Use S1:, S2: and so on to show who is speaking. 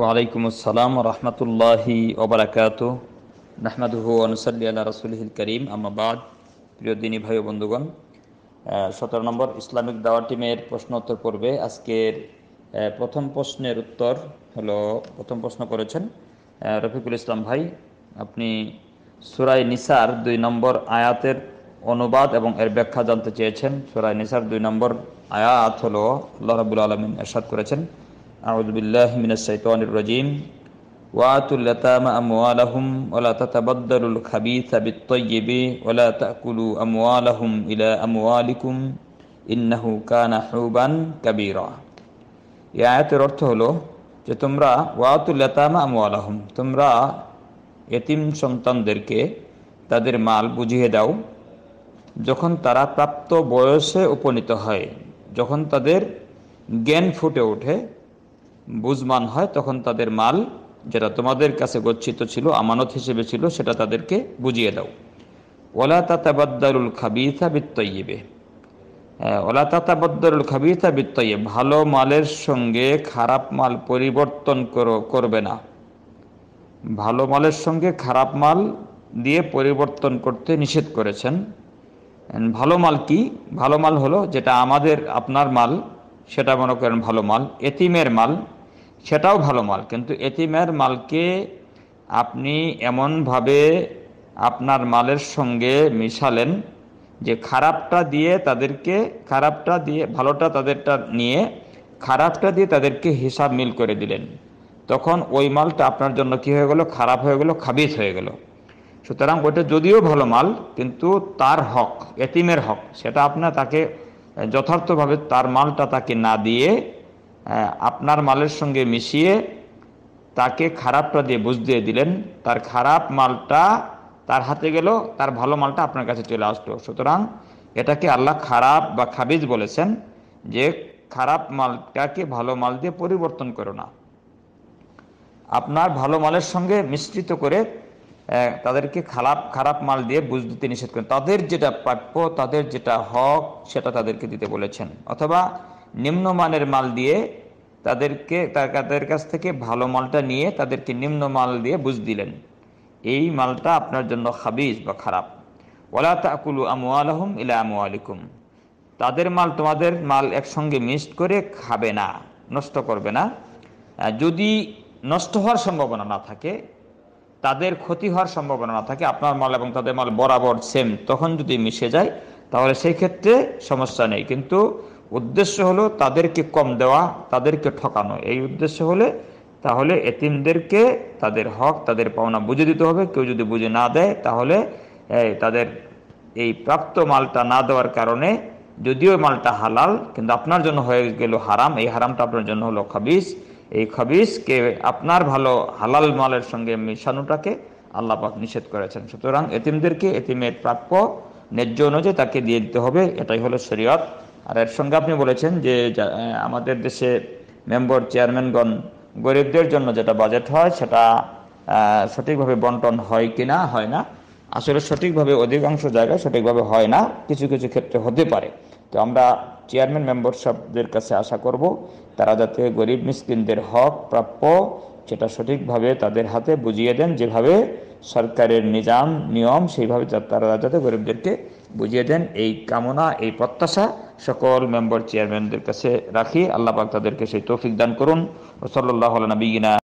S1: ওয়ালাইকুম আসসালাম রহমতুল্লাহি ওবরাকাত নাহমাদুহু অনুসল্লি আল্লাহ রসুলহিল করিম আমাবাদ প্রিয় দিনী ভাই বন্ধুগণ সতেরো নম্বর ইসলামিক দাওয়া টিমের প্রশ্ন উত্তর পর্বে আজকের প্রথম প্রশ্নের উত্তর হলো প্রথম প্রশ্ন করেছেন রফিকুল ইসলাম ভাই আপনি সুরাই নিসার দুই নম্বর আয়াতের অনুবাদ এবং এর ব্যাখ্যা জানতে চেয়েছেন সুরাই নিসার দুই নম্বর আয়াত হলো আল্লাহ রাবুল আলমিন এরশাদ করেছেন أعوذ بالله من الشيطان الرجيم وآتوا اليتامى أموالهم ولا تتبدلوا الخبيث بالطيب ولا تأكلوا أموالهم إلى أموالكم إنه كان حوبا كبيرا এই আয়াতের অর্থ হলো যে তোমরা ওয়াতুল ইয়াতামা আমওয়ালাহুম তোমরা এতিম সন্তানদেরকে তাদের মাল বুঝিয়ে দাও যখন তারা প্রাপ্ত বয়সে উপনীত হয় যখন তাদের জ্ঞান ফুটে ওঠে বুঝমান হয় তখন তাদের মাল যেটা তোমাদের কাছে গচ্ছিত ছিল আমানত হিসেবে ছিল সেটা তাদেরকে বুঝিয়ে দাও ওলা তাতাবাদ্দারুল খাবিথা বিত্তইবে ওলা তাতাবাদ্দারুল খাবিথা বিত্তইয়ে ভালো মালের সঙ্গে খারাপ মাল পরিবর্তন করবে না ভালো মালের সঙ্গে খারাপ মাল দিয়ে পরিবর্তন করতে নিষেধ করেছেন ভালো মাল কি ভালো মাল হলো যেটা আমাদের আপনার মাল সেটা মনে করেন ভালো মাল এতিমের মাল সেটাও ভালো মাল কিন্তু এতিমের মালকে আপনি এমনভাবে আপনার মালের সঙ্গে মিশালেন যে খারাপটা দিয়ে তাদেরকে খারাপটা দিয়ে ভালোটা তাদেরটা নিয়ে খারাপটা দিয়ে তাদেরকে হিসাব মিল করে দিলেন তখন ওই মালটা আপনার জন্য কি হয়ে গেল খারাপ হয়ে গেল খাবিজ হয়ে গেল সুতরাং ওইটা যদিও ভালো মাল কিন্তু তার হক এতিমের হক সেটা আপনার তাকে যথার্থভাবে তার মালটা তাকে না দিয়ে আপনার মালের সঙ্গে মিশিয়ে তাকে খারাপটা দিয়ে বুঝিয়ে দিলেন তার খারাপ মালটা তার হাতে গেল তার ভালো মালটা আপনার কাছে চলে আসলো সুতরাং এটাকে আল্লাহ খারাপ বা খাবিজ বলেছেন যে খারাপ মালটাকে ভালো মাল দিয়ে পরিবর্তন করো না আপনার ভালো মালের সঙ্গে মিশ্রিত করে তাদেরকে খারাপ খারাপ মাল দিয়ে বুঝ দিতে নিষেধ করেন তাদের যেটা প্রাপ্য তাদের যেটা হক সেটা তাদেরকে দিতে বলেছেন অথবা নিম্নমানের মাল দিয়ে তাদেরকে তাদের কাছ থেকে ভালো মালটা নিয়ে তাদেরকে নিম্ন মাল দিয়ে বুঝ দিলেন এই মালটা আপনার জন্য খাবিজ বা খারাপ ওলা তাকুলু আমু আলহম ইলা আমু আলিকুম তাদের মাল তোমাদের মাল একসঙ্গে মিক্সড করে খাবে না নষ্ট করবে না যদি নষ্ট হওয়ার সম্ভাবনা না থাকে তাদের ক্ষতি হওয়ার সম্ভাবনা না থাকে আপনার মাল এবং তাদের মাল বরাবর সেম তখন যদি মিশে যায় তাহলে সেই ক্ষেত্রে সমস্যা নেই কিন্তু উদ্দেশ্য হলো তাদেরকে কম দেওয়া তাদেরকে ঠকানো এই উদ্দেশ্য হলে তাহলে এতিমদেরকে তাদের হক তাদের পাওনা বুঝে দিতে হবে কেউ যদি বুঝে না দেয় তাহলে তাদের এই প্রাপ্ত মালটা না দেওয়ার কারণে যদিও মালটা হালাল কিন্তু আপনার জন্য হয়ে গেল হারাম এই হারামটা আপনার জন্য হলো খাবিজ এই খবিসকে আপনার ভালো হালাল মালের সঙ্গে মিশানোটাকে আল্লাপাক নিষেধ করেছেন সুতরাং এতিমদেরকে এতিমের প্রাপ্য ন্যায্য অনুযায়ী তাকে দিয়ে দিতে হবে এটাই হলো শরীয়ত আর এর সঙ্গে আপনি বলেছেন যে আমাদের দেশে মেম্বার চেয়ারম্যানগণ গরিবদের জন্য যেটা বাজেট হয় সেটা সঠিকভাবে বন্টন হয় কি না হয় না আসলে সঠিকভাবে অধিকাংশ জায়গায় সঠিকভাবে হয় না কিছু কিছু ক্ষেত্রে হতে পারে তো আমরা চেয়ারম্যান মেম্বার সাহেবদের কাছে আশা করব তারা যাতে গরিব মিসকিনদের হক প্রাপ্য সেটা সঠিকভাবে তাদের হাতে বুঝিয়ে দেন যেভাবে সরকারের নিজাম নিয়ম সেইভাবে তারা যাতে গরিবদেরকে বুঝিয়ে দেন এই কামনা এই প্রত্যাশা সকল মেম্বার চেয়ারম্যানদের কাছে রাখি আল্লাহ পাক তাদেরকে সেই তৌফিক দান করুন ও সাল্লাহ নবীনা